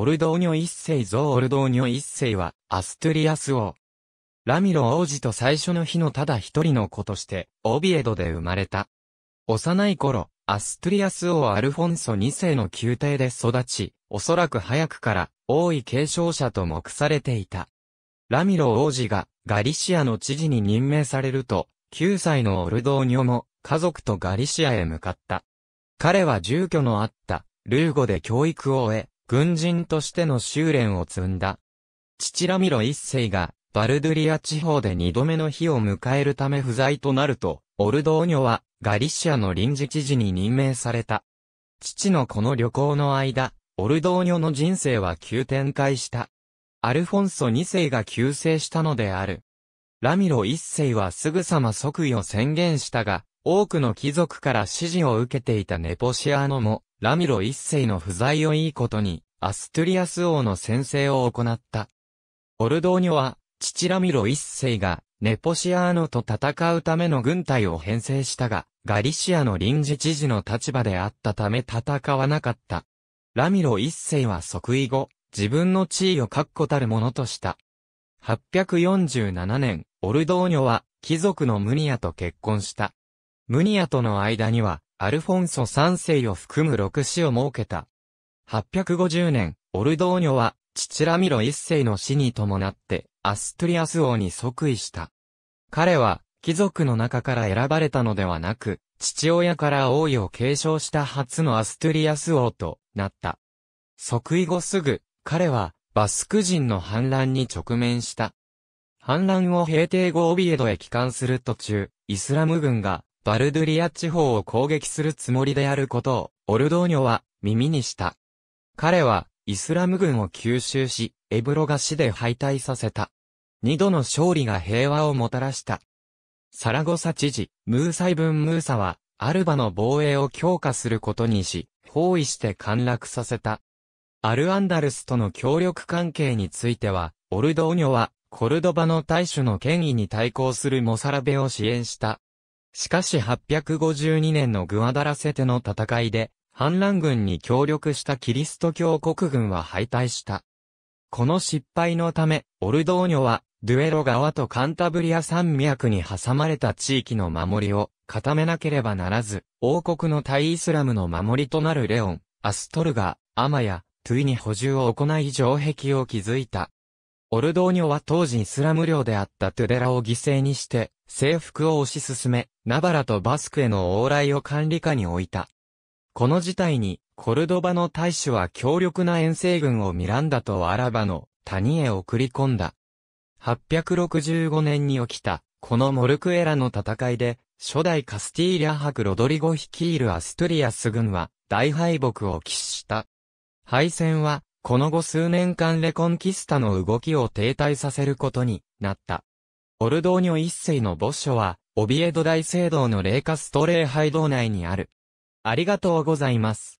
オルドーニョ一世ゾウオルドーニョ一世は、アストゥリアス王。ラミロ王子と最初の日のただ一人の子として、オビエドで生まれた。幼い頃、アストゥリアス王アルフォンソ二世の宮廷で育ち、おそらく早くから王位継承者と目されていた。ラミロ王子がガリシアの知事に任命されると、9歳のオルドーニョも家族とガリシアへ向かった。彼は住居のあったルーゴで教育を終え、軍人としての修練を積んだ。父ラミロ一世が、バルドゥリア地方で二度目の日を迎えるため不在となると、オルドーニョは、ガリシアの臨時知事に任命された。父のこの旅行の間、オルドーニョの人生は急展開した。アルフォンソ二世が急世したのである。ラミロ一世はすぐさま即位を宣言したが、多くの貴族から支持を受けていたネポシアーノも、ラミロ一世の不在をいいことに、アストゥリアス王の宣誓を行った。オルドーニョは、父ラミロ一世が、ネポシアーノと戦うための軍隊を編成したが、ガリシアの臨時知事の立場であったため戦わなかった。ラミロ一世は即位後、自分の地位を確固たるものとした。847年、オルドーニョは、貴族のムニアと結婚した。ムニアとの間には、アルフォンソ三世を含む六子を設けた。850年、オルドーニョは、父ラミロ一世の死に伴って、アストリアス王に即位した。彼は、貴族の中から選ばれたのではなく、父親から王位を継承した初のアストリアス王となった。即位後すぐ、彼は、バスク人の反乱に直面した。反乱を平定後オビエドへ帰還する途中、イスラム軍がバルドゥリア地方を攻撃するつもりであることを、オルドーニョは耳にした。彼は、イスラム軍を吸収し、エブロが死で敗退させた。二度の勝利が平和をもたらした。サラゴサ知事、ムーサイブン・ムーサは、アルバの防衛を強化することにし、包囲して陥落させた。アルアンダルスとの協力関係については、オルドーニョは、コルドバの大主の権威に対抗するモサラベを支援した。しかし852年のグアダラセテの戦いで、反乱軍に協力したキリスト教国軍は敗退した。この失敗のため、オルドーニョは、デュエロ川とカンタブリア山脈に挟まれた地域の守りを固めなければならず、王国の対イスラムの守りとなるレオン、アストルガ、アマヤ、トゥイに補充を行い城壁を築いた。オルドーニョは当時イスラム領であったトゥデラを犠牲にして、征服を推し進め、ナバラとバスクへの往来を管理下に置いた。この事態に、コルドバの大使は強力な遠征軍をミランダとアラバの谷へ送り込んだ。865年に起きた、このモルクエラの戦いで、初代カスティーリャ博ロドリゴ率いるアストリアス軍は大敗北を喫した。敗戦は、この後数年間レコンキスタの動きを停滞させることになった。オルドーニョ一世の墓所は、オビエド大聖堂の霊下ストレー廃堂内にある。ありがとうございます。